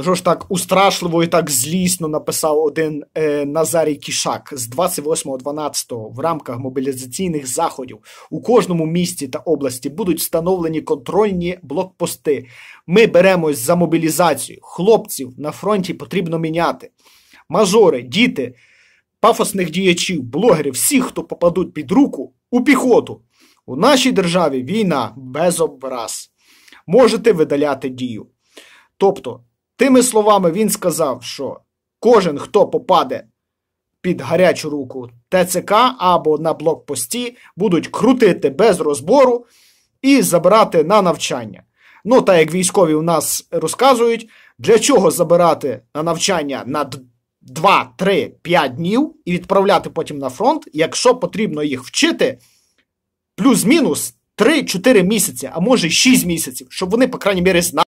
Ну що ж так устрашливо і так злісно написав один е, Назарій Кішак з 28.12 в рамках мобілізаційних заходів у кожному місті та області будуть встановлені контрольні блокпости. Ми беремось за мобілізацію. Хлопців на фронті потрібно міняти. Мажори, діти, пафосних діячів, блогерів, всіх, хто попадуть під руку, у піхоту. У нашій державі війна без образ. Можете видаляти дію. Тобто. Тими словами він сказав, що кожен, хто попаде під гарячу руку ТЦК або на блокпості, будуть крутити без розбору і забирати на навчання. Ну, так як військові у нас розказують, для чого забирати на навчання на 2, 3, 5 днів і відправляти потім на фронт, якщо потрібно їх вчити, плюс-мінус 3-4 місяці, а може 6 місяців, щоб вони, по крайній мірі, знали.